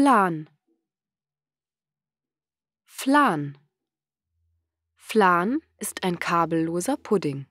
Flan. Flan. Flan ist ein kabelloser Pudding.